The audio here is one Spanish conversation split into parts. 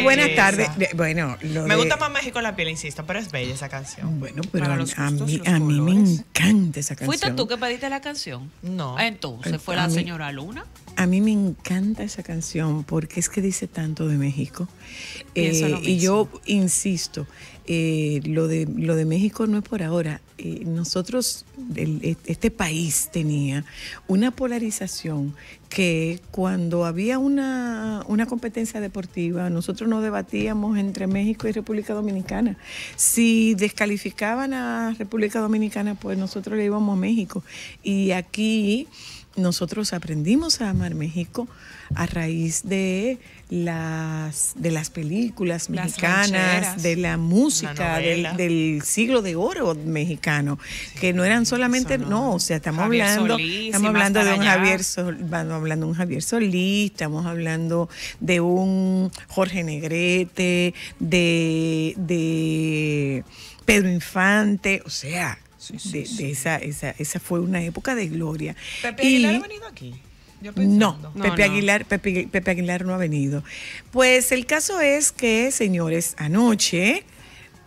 buenas tardes. Bueno, me gusta más México la piel, insisto, pero es bella esa canción. Bueno, pero a, mí, a mí me encanta esa canción. ¿Fuiste tú que pediste la canción? No. Ah, entonces, ¿fue la señora Luna? A mí me encanta esa canción porque es que dice tanto de México. Eh, y yo insisto, eh, lo, de, lo de México no es por ahora. Eh, nosotros, e, este país tenía una polarización que cuando había una, una, competencia deportiva, nosotros no debatíamos entre México y República Dominicana. Si descalificaban a República Dominicana, pues nosotros le íbamos a México. Y aquí nosotros aprendimos a amar México a raíz de las, de las películas mexicanas, de la música, del, siglo de oro mexicano, que no eran solamente, no, o sea, estamos hablando, estamos hablando de un Javier hablando un Javier Solís, estamos hablando de un Jorge Negrete, de, de Pedro Infante, o sea, esa, esa, esa fue una época de gloria. Pepe Aguilar ha venido aquí. no, Pepe, Aguilar, Pepe, Pepe Aguilar no ha venido. Pues el caso es que, señores, anoche,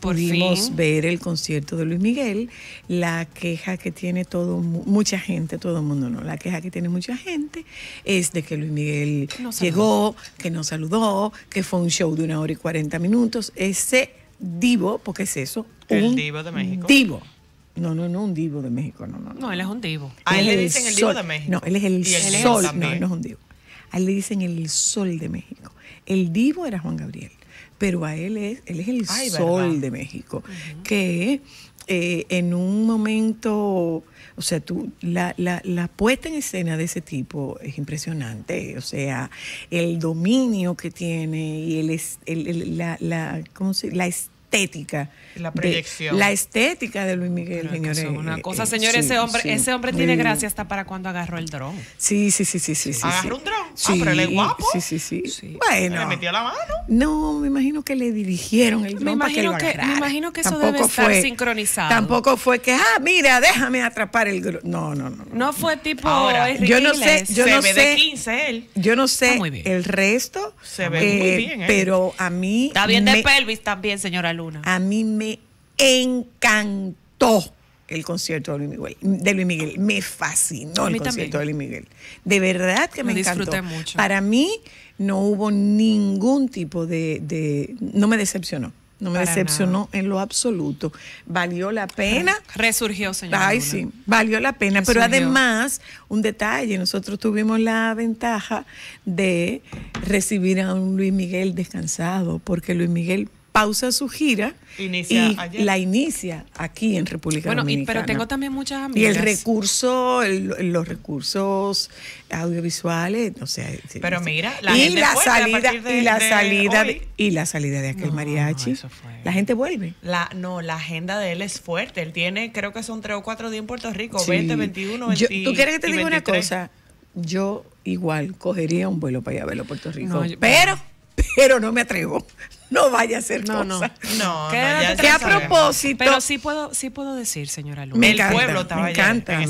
pudimos ver el concierto de Luis Miguel, la queja que tiene todo mucha gente, todo el mundo no, la queja que tiene mucha gente es de que Luis Miguel llegó, que nos saludó, que fue un show de una hora y cuarenta minutos, ese divo, porque es eso, el divo de México. Divo no, no, no un divo de México, no, no. No, él es un divo. A ah, él, le dicen el, divo de México. No, él es el, sol. no, no es un divo. A él le dicen el sol de México. El divo era Juan Gabriel, pero a él es, él es el sol de México, que eh, en un momento, o sea, tú, la, la, la, puesta en escena de ese tipo es impresionante, o sea, el dominio que tiene y el, el la, la, ¿cómo se, la estética. La proyección. la estética de Luis Miguel, señores. Es una cosa, eh, señores, ese hombre, ese hombre tiene gracia hasta para cuando agarró el dron. Sí, sí, sí, sí, sí. Agarró un dron. Ah, sí, sí, sí. Bueno. Le metió la mano. No, me imagino que le dirigieron el dron me imagino que eso debe estar sincronizado. Tampoco fue que, ah, mira, déjame atrapar el dron. No, no, no, no. fue tipo yo no sé, yo no sé, Yo no sé el resto. Se ve eh, muy bien. ¿eh? Pero a mí Está bien de pelvis también, señora Luz. A mí me encantó el concierto de Luis Miguel. Me fascinó el concierto de Luis Miguel. De verdad que me, encantó. Para mí no hubo ningún tipo de, no me decepcionó. No me decepcionó en lo absoluto. Valió la pena. Resurgió, señor. Ay, sí, valió la pena. Pero además, un detalle, nosotros tuvimos la ventaja de recibir a un Luis Miguel descansado, porque Luis Miguel pausa su gira y la inicia aquí en República Dominicana. Bueno, pero tengo también muchas amigas. Y el recurso, los recursos audiovisuales, no sea, pero mira, la gente vuelve salida y la salida y la salida de aquel mariachi. la gente vuelve. La no, la agenda de él es fuerte. Él tiene, creo que son tres o cuatro días en Puerto Rico, 20, 21, ¿Tú quieres que te diga una cosa? Yo igual cogería un vuelo para allá a verlo a Puerto Rico, pero pero no me atrevo no vaya a ser no, No, no. a propósito. Pero sí puedo, sí puedo decir, señora Luna. Me el pueblo me encanta, me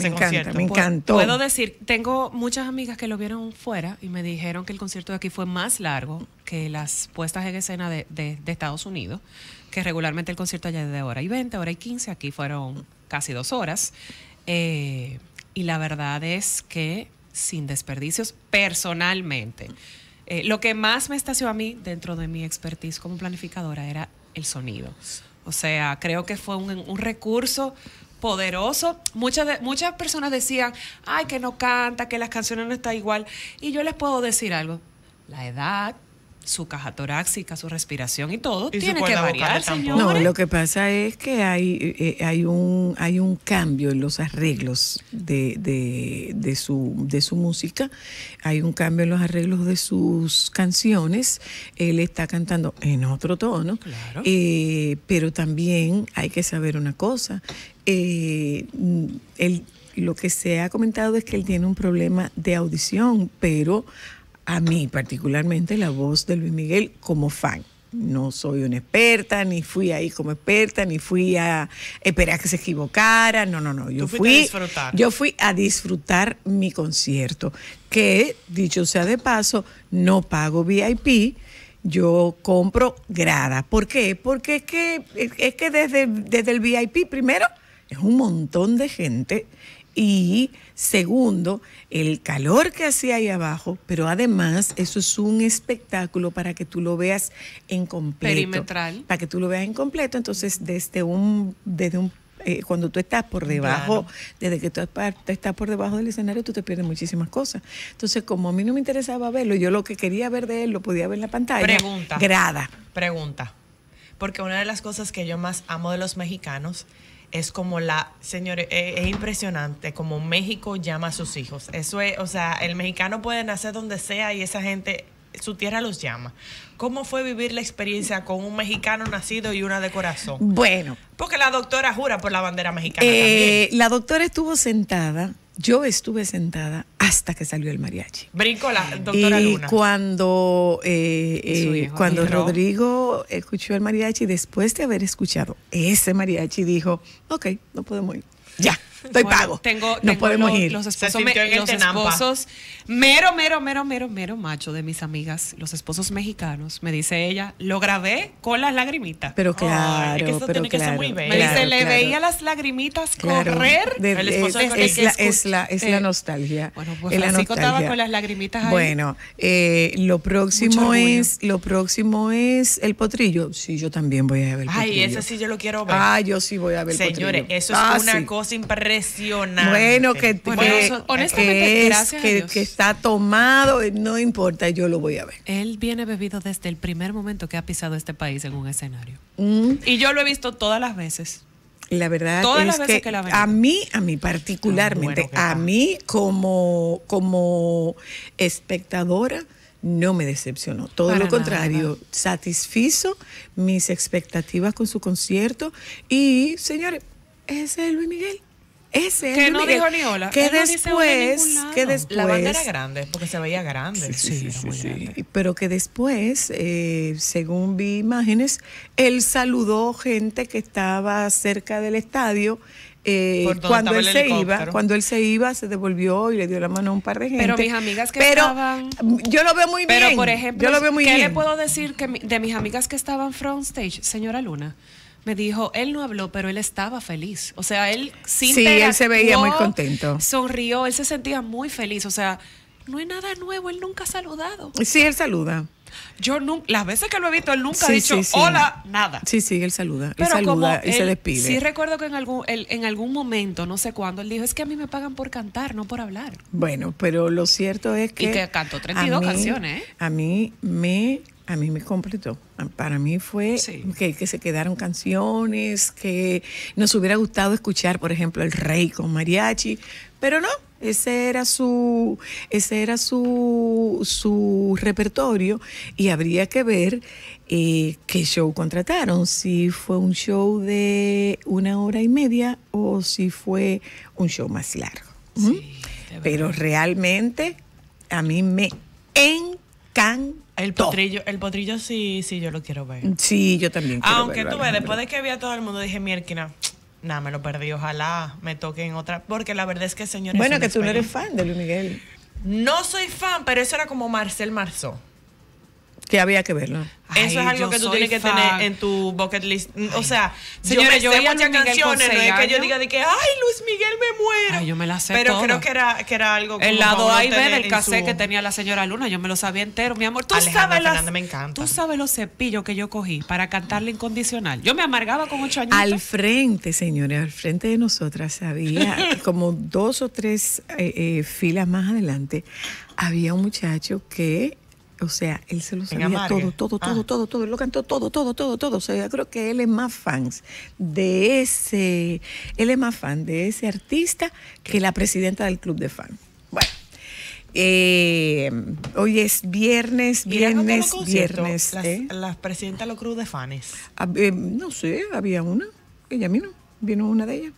me encantó. Puedo decir, tengo muchas amigas que lo vieron fuera y me dijeron que el concierto de aquí fue más largo que las puestas en escena de, Estados Unidos, que regularmente el concierto allá es de hora y 20, hora y 15, aquí fueron casi dos horas. Eh, y la verdad es que sin desperdicios personalmente. Eh, lo que más me estació a mí dentro de mi expertise como planificadora era el sonido. O sea, creo que fue un, recurso poderoso. Muchas, muchas personas decían, ay, que no canta, que las canciones no están igual. Y yo les puedo decir algo. La edad, su caja torácica, su respiración y todo tiene que variar, tampoco. No, lo que pasa es que hay, eh, eh, hay, un, hay un cambio en los arreglos de, su, de su música, hay un cambio en los arreglos de sus canciones, él está cantando en otro tono, claro. Eh, pero también hay que saber una cosa, mm, él, lo que se ha comentado es que él tiene un problema de audición, pero a mí particularmente la voz de Luis Miguel como fan. No soy una experta, ni fui ahí como experta, ni fui a esperar que se equivocara. No, no, no. Yo fui, a yo fui a disfrutar mi concierto, que dicho sea de paso, no pago VIP yo compro grada. ¿Por qué? Porque es que, es que desde, desde el VIP primero es un montón de gente y segundo, el calor que hacía ahí abajo, pero además eso es un espectáculo para que tú lo veas en completo. Perimetral. Para que tú lo veas en completo. Entonces, desde un, desde un eh, cuando tú estás por debajo, desde que tú estás por debajo del escenario, tú te pierdes muchísimas cosas. Entonces, como a mí no me interesaba verlo, yo lo que quería ver de él lo podía ver en la pantalla. Pregunta. Grada. Pregunta. Porque una de las cosas que yo más amo de los mexicanos es como la, señores, es, impresionante como México llama a sus hijos. Eso es, o sea, el mexicano puede nacer donde sea y esa gente, su tierra los llama. ¿Cómo fue vivir la experiencia con un mexicano nacido y una de corazón? Bueno. Porque la doctora jura por la bandera mexicana. Eh, la doctora estuvo sentada, yo estuve sentada hasta que salió el mariachi. Brinco la eh, doctora y cuando, eh, eh, cuando Rodrigo escuchó el mariachi, después de haber escuchado ese mariachi, dijo, ok, no podemos ir. Ya. Estoy pago. Tengo, podemos ir. Los esposos, los mero, mero, mero, mero, mero macho de mis amigas, los esposos mexicanos, me dice ella, lo grabé con las lagrimitas. Pero claro, que eso pero tiene que ser muy bello. Me dice, le veía las lagrimitas correr. el esposo es, la, es, la, es eh, la nostalgia. Bueno, pues estaba con las lagrimitas ahí. Bueno, eh, lo próximo es, lo próximo es el potrillo. Sí, yo también voy a ver el Ay, potrillo. Ay, ese sí yo lo quiero ver. Ah, yo sí voy a ver Señores, el potrillo. Señores, eso es ah, una cosa impresionante bueno, que, que está tomado, eh, no importa, yo lo voy a ver. Él viene bebido desde el primer momento que ha pisado este país en un escenario. Mm. Y yo lo he visto todas las veces. La verdad es que, a mí, a mí particularmente, a mí como, como espectadora, no me decepcionó. Todo lo contrario, satisfizo mis expectativas con su concierto y, señores, ese es Luis Miguel. Ese que no dijo ni hola. Que después, La banda era grande, porque se veía grande. Sí, sí, sí. Pero que después, eh, según vi imágenes, él saludó gente que estaba cerca del estadio. Eh, cuando él se iba, cuando él se iba, se devolvió y le dio la mano a un par de gente. Pero mis amigas que estaban, yo lo veo muy bien. por ejemplo, ¿qué le puedo decir que de mis amigas que estaban front stage, señora Luna? me dijo, él no habló, pero él estaba feliz. O sea, él sí. Sí, él se veía muy contento. Sonrió, él se sentía muy feliz. O sea, no hay nada nuevo, él nunca ha saludado. Sí, él saluda. Yo nunca, las veces que lo he visto, él nunca ha dicho hola, nada. Sí, sí, él saluda. saluda y se despide. Sí, recuerdo que en algún, en algún momento, no sé cuándo, él dijo: Es que a mí me pagan por cantar, no por hablar. Bueno, pero lo cierto es que. Y que cantó 32 canciones. ¿eh? A mí me a mí me completó. Para mí fue que, se quedaron canciones, que nos hubiera gustado escuchar, por ejemplo, El Rey con mariachi, pero no, ese era su, ese era su, su repertorio y habría que ver eh, qué show contrataron, si fue un show de una hora y media o si fue un show más largo. Pero realmente a mí me encantó el potrillo, el potrillo sí, sí, yo lo quiero ver. Sí, yo también. Quiero Aunque tuve tú después de que vi a todo el mundo, dije, "Mierquina, nada, me lo perdí, ojalá me toque en otra, porque la verdad es que, señores... Bueno, que tú no eres fan de Luis Miguel. No soy fan, pero eso era como Marcel Marzó que había que verlo. Eso es algo que tú tienes que tener en tu bucket list. O sea, señores, yo, me yo sé muchas canciones, no es que yo diga de que, ay, Luis Miguel me muero. yo me la sé Pero creo que era, que era algo El lado A y B del cassette que tenía la señora Luna, yo me lo sabía entero, mi amor. Tú Alejandra sabes me encanta. Tú sabes los cepillos que yo cogí para cantarle incondicional. Yo me amargaba con ocho años. Al frente, señores, al frente de nosotras había como dos o tres eh, eh, filas más adelante, había un muchacho que o sea, él se lo sabía todo, todo, todo, ah. todo, todo. lo cantó todo, todo, todo, todo. O sea, yo creo que él es más fan de ese, él es más fan de ese artista que la presidenta del club de fans. Bueno. Eh, hoy es viernes, viernes, viernes. Las, ¿eh? presidenta de los club de fans. Ah, eh, no sé, había una, ella misma vino una de ellas.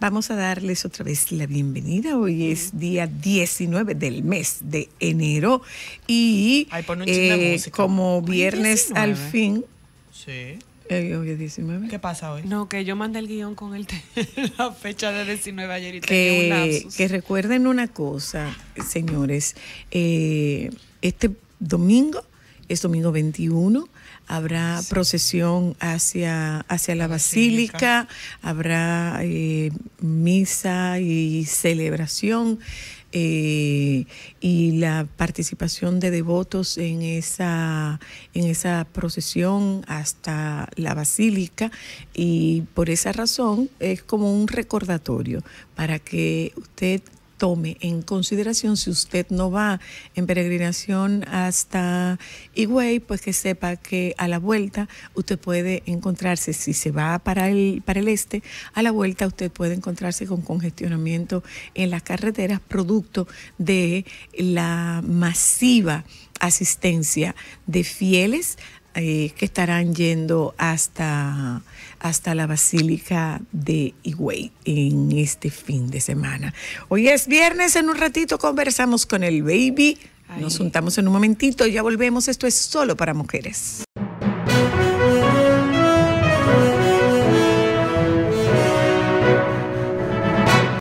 Vamos a darles otra vez la bienvenida. Hoy es día 19 del mes de enero y eh, como viernes al fin. Sí. 19. Eh, ¿Qué pasa hoy? No, que yo mandé el guión con el la fecha de 19 ayer y que, Que recuerden una cosa, señores. Eh, este domingo es domingo 21, habrá procesión hacia, hacia la, basílica. habrá eh, misa y celebración. Eh, y la participación de devotos en esa, en esa procesión hasta la basílica y por esa razón es como un recordatorio para que usted tome en consideración si usted no va en peregrinación hasta Higüey, pues que sepa que a la vuelta usted puede encontrarse, si se va para el, para el este, a la vuelta usted puede encontrarse con congestionamiento en las carreteras producto de la masiva asistencia de fieles eh, que estarán yendo hasta, hasta la Basílica de Higüey en este fin de semana. Hoy es viernes, en un ratito conversamos con el baby. Nos juntamos en un momentito, ya volvemos. Esto es solo para mujeres.